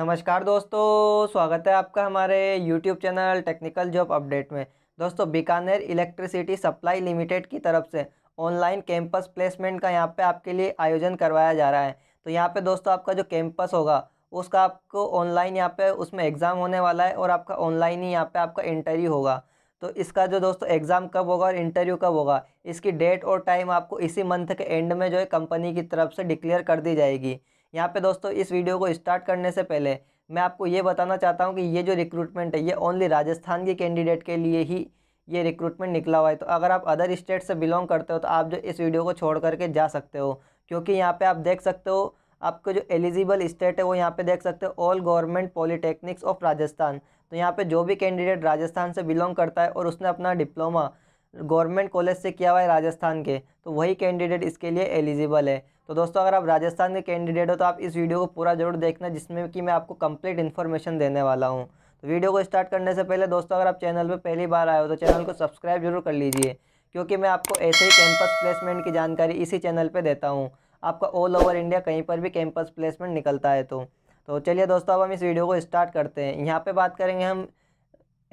नमस्कार दोस्तों स्वागत है आपका हमारे YouTube channel technical job update में दोस्तों बीकानेर इलेक्ट्रिसिटी सप्लाई लिमिटेड की तरफ से ऑनलाइन कैंपस प्लेसमेंट का यहाँ पे आपके लिए आयोजन करवाया जा रहा है तो यहाँ पे दोस्तों आपका जो कैंपस होगा उसका आपको ऑनलाइन यहाँ पे उसमें एग्ज़ाम होने वाला है और आपका ऑनलाइन ही यहाँ पर आपका इंटरव्यू होगा तो इसका जो दोस्तों एग्ज़ाम कब होगा और इंटरव्यू कब होगा इसकी डेट और टाइम आपको इसी मंथ के एंड में जो है कंपनी की तरफ से डिक्लेयर कर दी जाएगी यहाँ पे दोस्तों इस वीडियो को स्टार्ट करने से पहले मैं आपको ये बताना चाहता हूँ कि ये जो रिक्रूटमेंट है ये ओनली राजस्थान के कैंडिडेट के लिए ही ये रिक्रूटमेंट निकला हुआ है तो अगर आप अदर स्टेट से बिलोंग करते हो तो आप जो इस वीडियो को छोड़ करके जा सकते हो क्योंकि यहाँ पर आप देख सकते हो आपको जो एलिजिबल स्टेट है वो यहाँ पर देख सकते हो all government polytechnics of Rajasthan तो यहाँ पर जो भी कैंडिडेट राजस्थान से बिलोंग करता है और उसने अपना डिप्लोमा गवर्नमेंट कॉलेज से किया हुआ है राजस्थान के तो वही कैंडिडेट इसके लिए एलिजिबल है तो दोस्तों अगर आप राजस्थान के कैंडिडेट हो तो आप इस वीडियो को पूरा जरूर देखना जिसमें कि मैं आपको कंप्लीट इन्फॉर्मेशन देने वाला हूँ तो वीडियो को स्टार्ट करने से पहले दोस्तों अगर आप चैनल पर पहली बार आए हो तो चैनल को सब्सक्राइब जरूर कर लीजिए क्योंकि मैं आपको ऐसे ही कैंपस प्लेसमेंट की जानकारी इसी चैनल पर देता हूँ आपका ऑल ओवर इंडिया कहीं पर भी कैंपस प्लेसमेंट निकलता है तो तो चलिए दोस्तों अब हम इस वीडियो को स्टार्ट करते हैं यहाँ पे बात करेंगे हम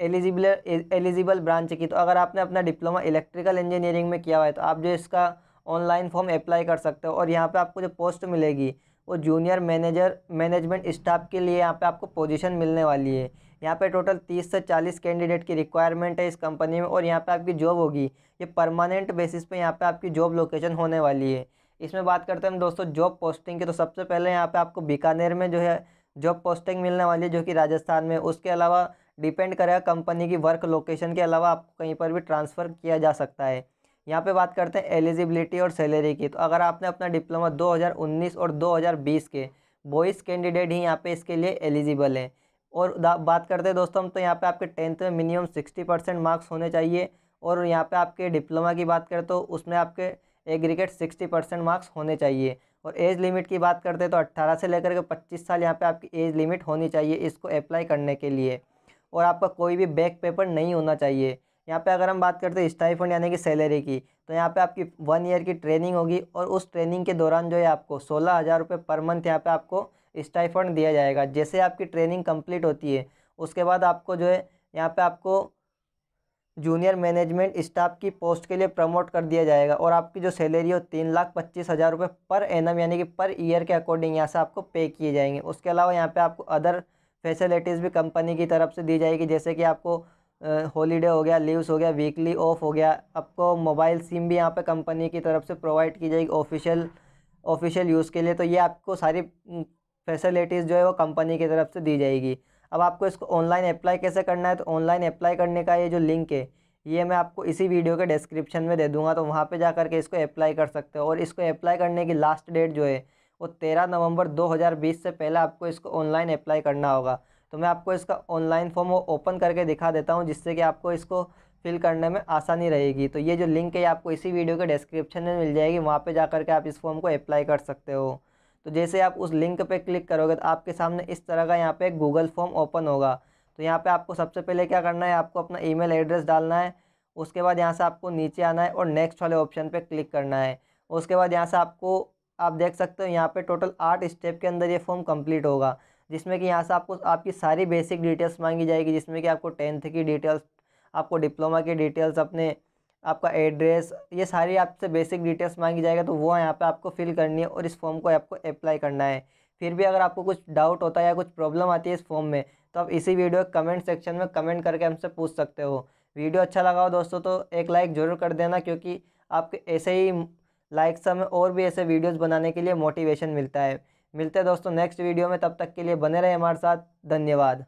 एलिजिबल एलिजिबल ब्रांच की तो अगर आपने अपना डिप्लोमा इलेक्ट्रिकल इंजीनियरिंग में किया हुआ है तो आप जो इसका ऑनलाइन फॉर्म अप्लाई कर सकते हो और यहाँ पे आपको जो पोस्ट मिलेगी वो जूनियर मैनेजर मैनेजमेंट स्टाफ के लिए यहाँ पे आपको पोजीशन मिलने वाली है यहाँ पे टोटल तीस से चालीस कैंडिडेट की रिक्वायरमेंट है इस कंपनी में और यहाँ पर आपकी जॉब होगी ये परमानेंट बेसिस पर यहाँ पर आपकी जॉब लोकेशन होने वाली है इसमें बात करते हैं हम दोस्तों जॉब पोस्टिंग की तो सबसे पहले यहाँ पर आपको बीकानेर में जो है जॉब पोस्टिंग मिलने वाली है जो कि राजस्थान में उसके अलावा डिपेंड करेगा कंपनी की वर्क लोकेशन के अलावा आपको कहीं पर भी ट्रांसफ़र किया जा सकता है यहाँ पे बात करते हैं एलिजिबिलिटी और सैलरी की तो अगर आपने अपना डिप्लोमा 2019 और 2020 के बॉयज़ कैंडिडेट ही यहाँ पे इसके लिए एलिजिबल हैं और बात करते हैं दोस्तों हम तो यहाँ पे आपके टेंथ में मिनिमम 60 परसेंट मार्क्स होने चाहिए और यहाँ पे आपके डिप्लोमा की बात करें तो उसमें आपके एग्रीगेट सिक्सटी परसेंट मार्क्स होने चाहिए और एज लिमिट की बात करते हैं तो अट्ठारह से लेकर के पच्चीस साल यहाँ पर आपकी एज लिमिट होनी चाहिए इसको अप्लाई करने के लिए और आपका कोई भी बैक पेपर नहीं होना चाहिए यहाँ पे अगर हम बात करते हैं स्टाइफंड यानी कि सैलरी की तो यहाँ पे आपकी वन ईयर की ट्रेनिंग होगी और उस ट्रेनिंग के दौरान जो है आपको सोलह हज़ार रुपये पर मंथ यहाँ पे आपको स्टाइफंड दिया जाएगा जैसे आपकी ट्रेनिंग कंप्लीट होती है उसके बाद आपको जो है यहाँ पे आपको जूनियर मैनेजमेंट स्टाफ की पोस्ट के लिए प्रमोट कर दिया जाएगा और आपकी जो सैलरी हो तीन लाख पच्चीस हज़ार रुपये पर एन यानी कि पर ईयर के अकॉर्डिंग यहाँ से आपको पे किए जाएंगे उसके अलावा यहाँ पे आपको अदर फैसिलिटीज़ भी कंपनी की तरफ से दी जाएगी जैसे कि आपको हॉलीडे हो गया लीव्स हो गया वीकली ऑफ हो गया आपको मोबाइल सिम भी यहाँ पे कंपनी की तरफ से प्रोवाइड की जाएगी ऑफिशियल ऑफिशियल यूज़ के लिए तो ये आपको सारी फैसिलिटीज़ जो है वो कंपनी की तरफ से दी जाएगी अब आपको इसको ऑनलाइन अप्लाई कैसे करना है तो ऑनलाइन अप्लाई करने का ये जो लिंक है ये मैं आपको इसी वीडियो के डिस्क्रिप्शन में दे दूँगा तो वहाँ पर जा करके इसको अप्लाई कर सकते हो और इसको अप्लाई करने की लास्ट डेट जो है वो तेरह नवंबर 2020 से पहले आपको इसको ऑनलाइन अप्लाई करना होगा तो मैं आपको इसका ऑनलाइन फॉर्म वो ओपन करके दिखा देता हूँ जिससे कि आपको इसको फिल करने में आसानी रहेगी तो ये जो लिंक है आपको इसी वीडियो के डिस्क्रिप्शन में मिल जाएगी वहाँ पर जा करके आप इस फॉर्म को अप्लाई कर सकते हो तो जैसे आप उस लिंक पर क्लिक करोगे तो आपके सामने इस तरह का यहाँ पर गूगल फॉर्म ओपन होगा तो यहाँ पे आपको सबसे पहले क्या करना है आपको अपना ईमेल एड्रेस डालना है उसके बाद यहाँ से आपको नीचे आना है और नेक्स्ट वाले ऑप्शन पे क्लिक करना है उसके बाद यहाँ से आपको आप देख सकते हो यहाँ पे टोटल आठ स्टेप के अंदर ये फॉर्म कंप्लीट होगा जिसमें कि यहाँ से आपको आपकी सारी बेसिक डिटेल्स मांगी जाएगी जिसमें कि आपको टेंथ की डिटेल्स आपको डिप्लोमा की डिटेल्स अपने आपका एड्रेस ये सारी आपसे बेसिक डिटेल्स मांगी जाएगा तो वो यहाँ पर आपको फिल करनी है और इस फॉर्म को आपको अप्लाई करना है फिर भी अगर आपको कुछ डाउट होता है या कुछ प्रॉब्लम आती है इस फॉर्म में तो आप इसी वीडियो के कमेंट सेक्शन में कमेंट करके हमसे पूछ सकते हो वीडियो अच्छा लगा हो दोस्तों तो एक लाइक ज़रूर कर देना क्योंकि आपके ऐसे ही लाइक सब और भी ऐसे वीडियोज़ बनाने के लिए मोटिवेशन मिलता है मिलते हैं दोस्तों नेक्स्ट वीडियो में तब तक के लिए बने रहे हमारे साथ धन्यवाद